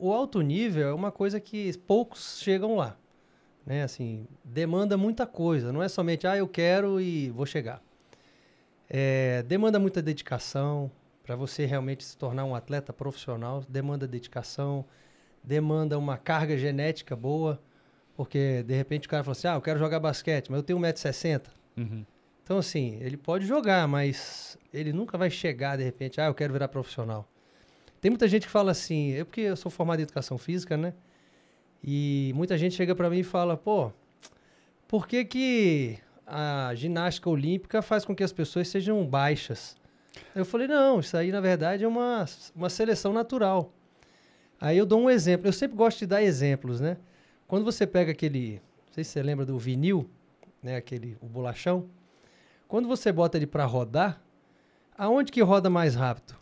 o alto nível é uma coisa que poucos chegam lá. Né? Assim, demanda muita coisa. Não é somente, ah, eu quero e vou chegar. É, demanda muita dedicação. Para você realmente se tornar um atleta profissional, demanda dedicação, demanda uma carga genética boa. Porque, de repente, o cara fala assim, ah, eu quero jogar basquete, mas eu tenho 1,60m. Uhum. Então, assim, ele pode jogar, mas ele nunca vai chegar, de repente, ah, eu quero virar profissional. Tem muita gente que fala assim, eu é porque eu sou formado em educação física, né? E muita gente chega para mim e fala, pô, por que que a ginástica olímpica faz com que as pessoas sejam baixas? Eu falei, não, isso aí na verdade é uma, uma seleção natural. Aí eu dou um exemplo, eu sempre gosto de dar exemplos, né? Quando você pega aquele, não sei se você lembra do vinil, né, aquele, o bolachão, quando você bota ele para rodar, aonde que roda mais rápido?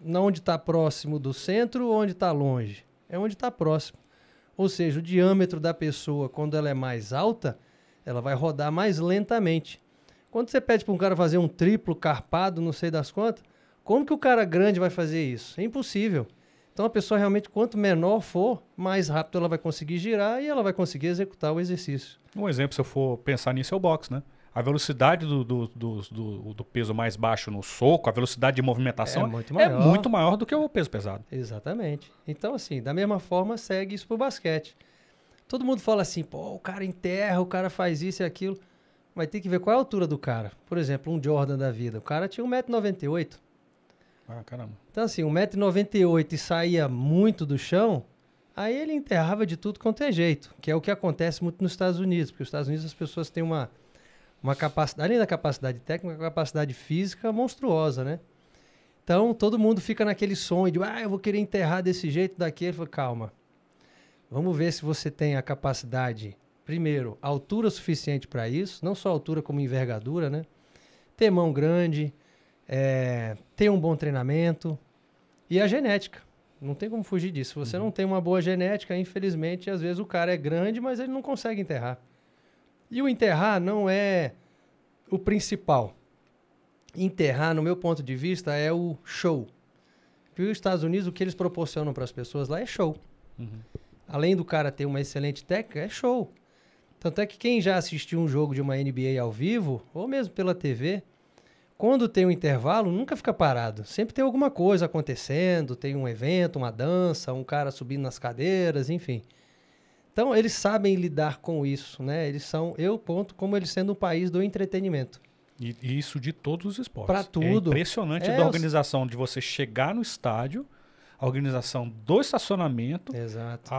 não onde está próximo do centro ou onde está longe. É onde está próximo. Ou seja, o diâmetro da pessoa, quando ela é mais alta, ela vai rodar mais lentamente. Quando você pede para um cara fazer um triplo carpado, não sei das quantas, como que o cara grande vai fazer isso? É impossível. Então a pessoa realmente, quanto menor for, mais rápido ela vai conseguir girar e ela vai conseguir executar o exercício. Um exemplo, se eu for pensar nisso, é o boxe, né? a velocidade do, do, do, do, peso mais baixo no soco, a velocidade de movimentação é muito, é maior. é muito maior do que o peso pesado. Exatamente. Então, assim, da mesma forma, segue isso para o basquete. Todo mundo fala assim, pô, o cara enterra, o cara faz isso e aquilo. Mas tem que ver qual é a altura do cara. Por exemplo, um Jordan da vida. O cara tinha 1,98m. Ah, caramba. Então, assim, 1,98m e saía muito do chão, aí ele enterrava de tudo quanto é jeito, que é o que acontece muito nos Estados Unidos, porque os Estados Unidos as pessoas têm uma uma capacidade, além da capacidade técnica, uma capacidade física monstruosa, né? Então todo mundo fica naquele sonho de, ah, eu vou querer enterrar desse jeito, daquele. Falo, Calma, vamos ver se você tem a capacidade, primeiro, altura suficiente para isso, não só altura como envergadura, né? Ter mão grande, é, ter um bom treinamento e a genética. Não tem como fugir disso. Se você uhum. não tem uma boa genética, infelizmente, às vezes o cara é grande, mas ele não consegue enterrar. E o enterrar não é o principal. Enterrar, no meu ponto de vista, é o show. Porque os Estados Unidos, o que eles proporcionam para as pessoas lá é show. Uhum. Além do cara ter uma excelente técnica, é show. Tanto é que quem já assistiu um jogo de uma NBA ao vivo, ou mesmo pela TV, quando tem um intervalo, nunca fica parado. Sempre tem alguma coisa acontecendo, tem um evento, uma dança, um cara subindo nas cadeiras, enfim. Então, eles sabem lidar com isso, né? Eles são, eu ponto, como eles sendo um país do entretenimento. E, isso de todos os esportes. Para é tudo. É impressionante é, da organização de você chegar no estádio, a organização do estacionamento. Exato.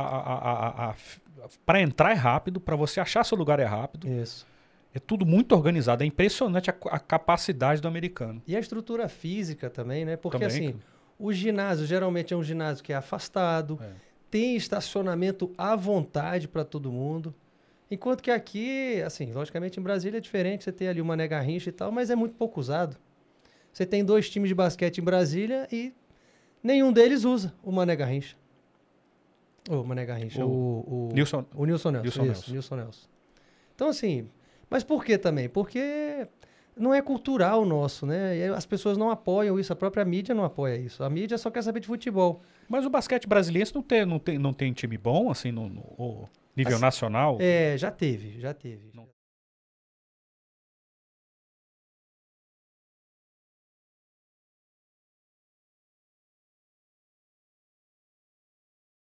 para entrar é rápido, para você achar seu lugar é rápido. Isso. É tudo muito organizado. É impressionante a, a, capacidade do americano. E a estrutura física também, né? Porque também, assim, que... o ginásio geralmente é um ginásio que é afastado. É tem estacionamento à vontade para todo mundo. Enquanto que aqui, assim, logicamente em Brasília é diferente, você tem ali uma nega e tal, mas é muito pouco usado. Você tem dois times de basquete em Brasília e nenhum deles usa o Mané Garrincha. O Mané Garrincha, o, o, o, Nilson, o Nilson Nelson. Nilson, isso, Nelson. Nilson Nelson. Então, assim, mas por que também? Porque não é cultural nosso, né? As pessoas não apoiam isso, a própria mídia não apoia isso. A mídia só quer saber de futebol. Mas o basquete brasileiro não tem, não tem, não tem time bom, assim, no, no nível assim, nacional? É, já teve, já teve. Não